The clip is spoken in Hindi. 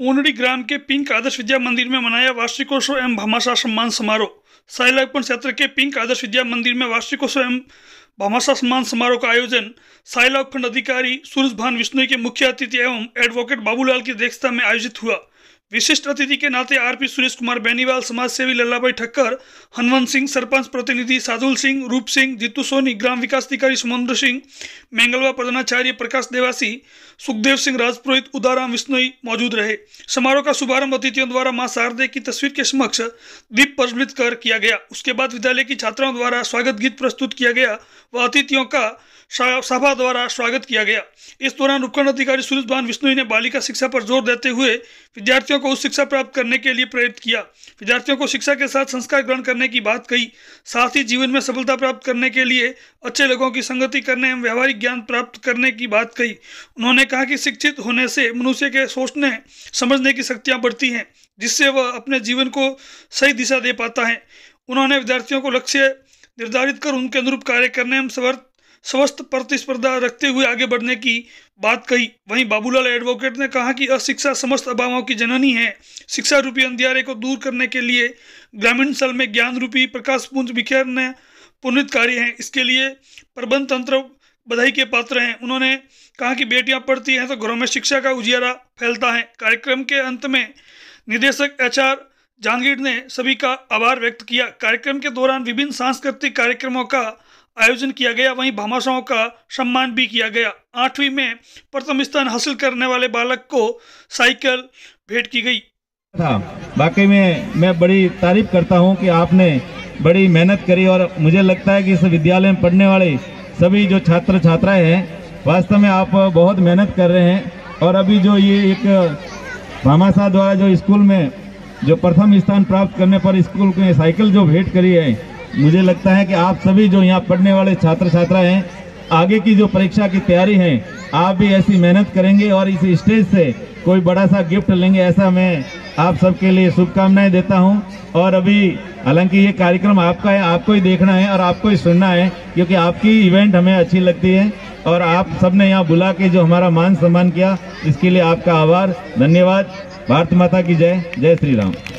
ऊनडी ग्राम के पिंक आदर्श विद्या मंदिर में मनाया वार्षिकोत्सव एवं भामाशाह सम्मान समारोह साइलागपुर क्षेत्र के पिंक आदर्श विद्या मंदिर में वार्षिकोत्सव एवं भामाशाह सम्मान समारोह का आयोजन साइलाग फंड अधिकारी सूरज भान विष्णु के मुख्य अतिथि एवं एडवोकेट बाबूलाल की अध्यक्षता में आयोजित हुआ विशिष्ट अतिथि के नाते आरपी सुरेश कुमार बेनीवाल समाज सेवी भाई ठक्कर हनुमंत सिंह सरपंच प्रतिनिधि साधुल सिंह रूप सिंह जीतू सोनी ग्राम विकास अधिकारी सुमंद्र सिंह मंगलवा प्रधानाचार्य प्रकाश देवासी सुखदेव सिंह राजपुरोहित उदाराम विश्नोई मौजूद रहे समारोह का शुभारंभ अतिथियों द्वारा माँ शारदे की तस्वीर के समक्ष दीप प्रज्वलित कर किया गया उसके बाद विद्यालय की छात्राओं द्वारा स्वागत गीत प्रस्तुत किया गया व अतिथियों का सभा द्वारा स्वागत किया गया इस दौरान उपकरण अधिकारी सुरेश भान विष्णोई ने बालिका शिक्षा पर जोर देते हुए विद्यार्थियों विद्यार्थियों को उच्च शिक्षा प्राप्त करने के लिए प्रेरित किया विद्यार्थियों को शिक्षा के साथ संस्कार ग्रहण करने की बात कही साथ ही जीवन में सफलता प्राप्त करने के लिए अच्छे लोगों की संगति करने एवं व्यवहारिक ज्ञान प्राप्त करने की बात कही उन्होंने कहा कि शिक्षित होने से मनुष्य के सोचने समझने की शक्तियाँ बढ़ती हैं जिससे वह अपने जीवन को सही दिशा दे पाता है उन्होंने विद्यार्थियों को लक्ष्य निर्धारित कर उनके अनुरूप कार्य करने एवं समर्थ स्वस्थ प्रतिस्पर्धा रखते हुए आगे बढ़ने की बात कही वहीं बाबूलाल एडवोकेट ने कहा कि अशिक्षा समस्त अभावों की जननी है शिक्षा रूपी अंधियारे को दूर करने के लिए ग्रामीण स्थल में ज्ञान रूपी प्रकाश पुंज बिखेरने पुनित कार्य हैं इसके लिए प्रबंध तंत्र बधाई के पात्र हैं उन्होंने कहा कि बेटियां पढ़ती हैं तो घरों में शिक्षा का उजियारा फैलता है कार्यक्रम के अंत में निदेशक एच आर जहांगीर ने सभी का आभार व्यक्त किया कार्यक्रम के दौरान विभिन्न सांस्कृतिक कार्यक्रमों का आयोजन किया गया वहीं भामाशाओं का सम्मान भी किया गया आठवीं में प्रथम स्थान हासिल करने वाले बालक को साइकिल भेंट की गई था बाकी में मैं बड़ी तारीफ करता हूं कि आपने बड़ी मेहनत करी और मुझे लगता है कि इस विद्यालय में पढ़ने वाले सभी जो छात्र छात्राएं हैं वास्तव में आप बहुत मेहनत कर रहे हैं और अभी जो ये एक भामाशाह द्वारा जो स्कूल में जो प्रथम स्थान प्राप्त करने पर स्कूल को साइकिल जो भेंट करी है मुझे लगता है कि आप सभी जो यहाँ पढ़ने वाले छात्र छात्रा हैं आगे की जो परीक्षा की तैयारी है आप भी ऐसी मेहनत करेंगे और इस स्टेज से कोई बड़ा सा गिफ्ट लेंगे ऐसा मैं आप सबके लिए शुभकामनाएं देता हूं और अभी हालांकि ये कार्यक्रम आपका है आपको ही देखना है और आपको ही सुनना है क्योंकि आपकी इवेंट हमें अच्छी लगती है और आप सबने यहाँ बुला के जो हमारा मान सम्मान किया इसके लिए आपका आभार धन्यवाद भारत माता की जय जय श्री राम